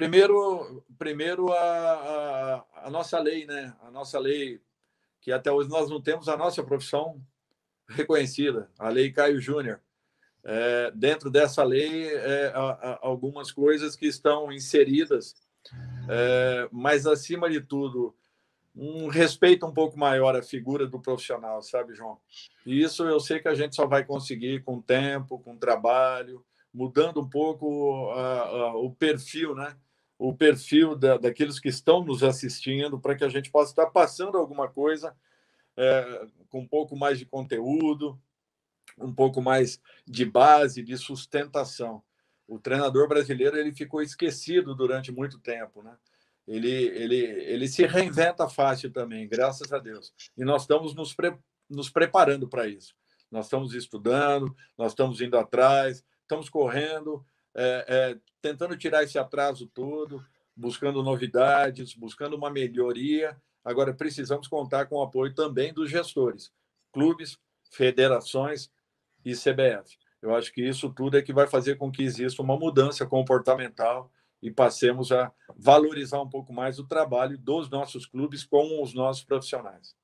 Primeiro, primeiro a, a, a nossa lei, né? A nossa lei, que até hoje nós não temos a nossa profissão reconhecida, a Lei Caio Júnior. É, dentro dessa lei, é, a, a, algumas coisas que estão inseridas, é, mas, acima de tudo, um respeito um pouco maior à figura do profissional, sabe, João? E isso eu sei que a gente só vai conseguir com tempo, com trabalho, mudando um pouco o perfil, né? o perfil da, daqueles que estão nos assistindo, para que a gente possa estar passando alguma coisa é, com um pouco mais de conteúdo, um pouco mais de base, de sustentação. O treinador brasileiro ele ficou esquecido durante muito tempo, né? Ele, ele, ele se reinventa fácil também, graças a Deus. E nós estamos nos, pre, nos preparando para isso. Nós estamos estudando, nós estamos indo atrás, estamos correndo, é, é, tentando tirar esse atraso todo, buscando novidades, buscando uma melhoria. Agora, precisamos contar com o apoio também dos gestores, clubes, federações e CBF. Eu acho que isso tudo é que vai fazer com que exista uma mudança comportamental e passemos a valorizar um pouco mais o trabalho dos nossos clubes com os nossos profissionais.